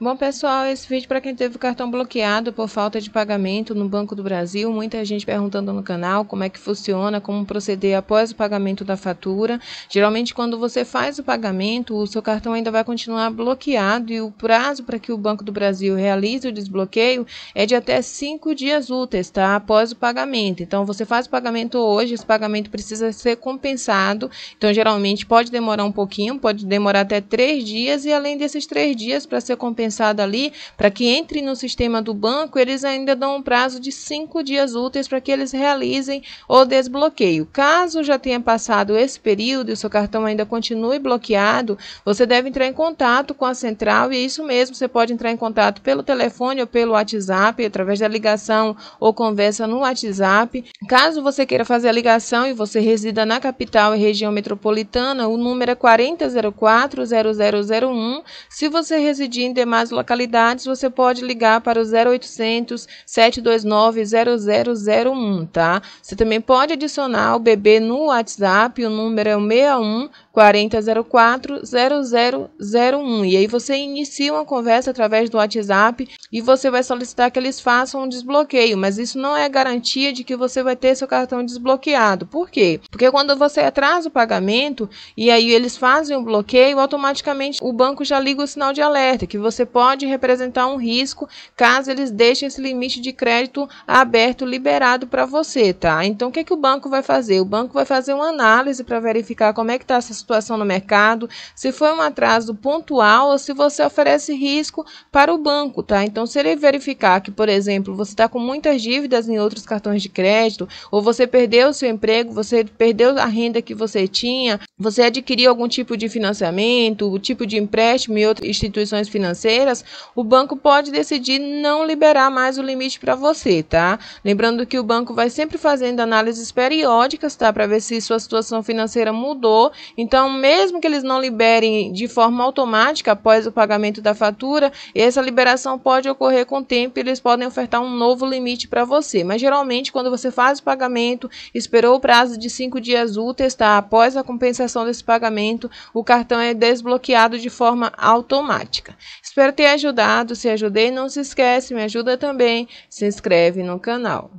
Bom, pessoal, esse vídeo para quem teve o cartão bloqueado por falta de pagamento no Banco do Brasil. Muita gente perguntando no canal como é que funciona, como proceder após o pagamento da fatura. Geralmente, quando você faz o pagamento, o seu cartão ainda vai continuar bloqueado e o prazo para que o Banco do Brasil realize o desbloqueio é de até cinco dias úteis, tá? Após o pagamento. Então, você faz o pagamento hoje, esse pagamento precisa ser compensado. Então, geralmente, pode demorar um pouquinho, pode demorar até três dias e além desses três dias para ser compensado ali, para que entre no sistema do banco, eles ainda dão um prazo de cinco dias úteis para que eles realizem o desbloqueio. Caso já tenha passado esse período e o seu cartão ainda continue bloqueado, você deve entrar em contato com a central e é isso mesmo, você pode entrar em contato pelo telefone ou pelo WhatsApp, através da ligação ou conversa no WhatsApp. Caso você queira fazer a ligação e você resida na capital e região metropolitana, o número é 4004 0001. Se você residir em demais mais localidades, você pode ligar para o 0800 729 0001, tá? Você também pode adicionar o bebê no WhatsApp, o número é o 61 4004-0001. E aí você inicia uma conversa através do WhatsApp e você vai solicitar que eles façam um desbloqueio, mas isso não é garantia de que você vai ter seu cartão desbloqueado. Por quê? Porque quando você atrasa o pagamento e aí eles fazem o um bloqueio, automaticamente o banco já liga o sinal de alerta, que você pode representar um risco caso eles deixem esse limite de crédito aberto, liberado para você, tá? Então o que, é que o banco vai fazer? O banco vai fazer uma análise para verificar como é que está essa situação situação no mercado, se foi um atraso pontual ou se você oferece risco para o banco, tá? Então, se ele verificar que, por exemplo, você está com muitas dívidas em outros cartões de crédito, ou você perdeu o seu emprego, você perdeu a renda que você tinha, você adquiriu algum tipo de financiamento, o tipo de empréstimo e outras instituições financeiras, o banco pode decidir não liberar mais o limite para você, tá? Lembrando que o banco vai sempre fazendo análises periódicas, tá? Para ver se sua situação financeira mudou. Então, então, mesmo que eles não liberem de forma automática após o pagamento da fatura, essa liberação pode ocorrer com o tempo e eles podem ofertar um novo limite para você. Mas geralmente, quando você faz o pagamento, esperou o prazo de 5 dias úteis, tá? Após a compensação desse pagamento, o cartão é desbloqueado de forma automática. Espero ter ajudado. Se ajudei, não se esquece, me ajuda também. Se inscreve no canal.